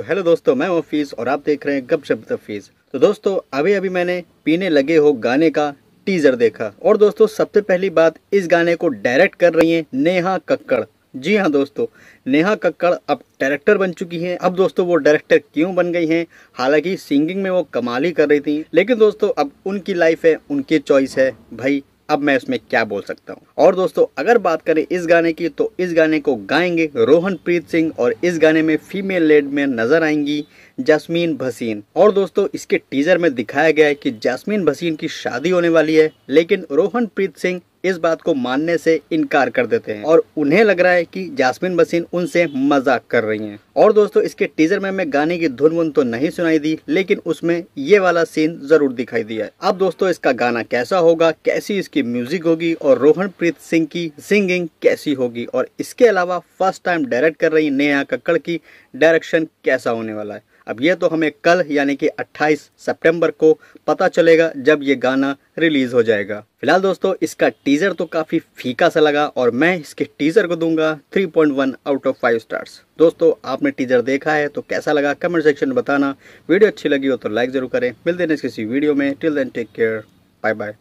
तो हेलो दोस्तों मैं हूँ फीस और आप देख रहे हैं गप शब्द फीस तो दोस्तों अभी अभी मैंने पीने लगे हो गाने का टीजर देखा और दोस्तों सबसे पहली बात इस गाने को डायरेक्ट कर रही हैं नेहा कक्कड़ जी हाँ दोस्तों नेहा कक्कड़ अब डायरेक्टर बन चुकी हैं अब दोस्तों वो डायरेक्टर क्यों बन गई हैं हालांकि सिंगिंग में वो कमाल ही कर रही थी लेकिन दोस्तों अब उनकी लाइफ है उनकी चॉइस है भाई अब मैं इसमें क्या बोल सकता हूँ और दोस्तों अगर बात करें इस गाने की तो इस गाने को गाएंगे रोहन प्रीत सिंह और इस गाने में फीमेल लेड में नजर आएंगी जैस्मीन भसीन और दोस्तों इसके टीजर में दिखाया गया है कि जैस्मीन भसीन की शादी होने वाली है लेकिन रोहन प्रीत सिंह इस बात को मानने से इनकार कर देते हैं और उन्हें लग रहा है कि जासमिन बसीन उनसे मजाक कर रही हैं और दोस्तों इसके टीजर में हमें गाने की धुन वुन तो नहीं सुनाई दी लेकिन उसमें ये वाला सीन जरूर दिखाई दिया है अब दोस्तों इसका गाना कैसा होगा कैसी इसकी म्यूजिक होगी और रोहनप्रीत सिंह की सिंगिंग कैसी होगी और इसके अलावा फर्स्ट टाइम डायरेक्ट कर रही नेहा कक्कड़ की डायरेक्शन कैसा होने वाला है अब ये तो हमें कल यानी कि 28 सितंबर को पता चलेगा जब ये गाना रिलीज हो जाएगा फिलहाल दोस्तों इसका टीजर तो काफी फीका सा लगा और मैं इसके टीजर को दूंगा 3.1 आउट ऑफ 5 स्टार्स दोस्तों आपने टीजर देखा है तो कैसा लगा कमेंट सेक्शन में बताना वीडियो अच्छी लगी हो तो लाइक जरूर करें मिलते हैं किसी वीडियो में till then take care bye bye